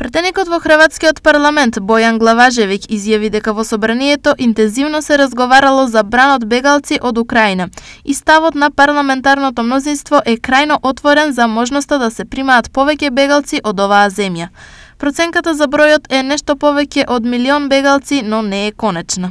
Претеникот во Хрватскиот парламент Бојан Главажевик изјави дека во собранието интензивно се разговарало за бранот бегалци од Украина и ставот на парламентарното мнозинство е крајно отворен за можноста да се примаат повеќе бегалци од оваа земја. Проценката за бројот е нешто повеќе од милион бегалци, но не е конечна.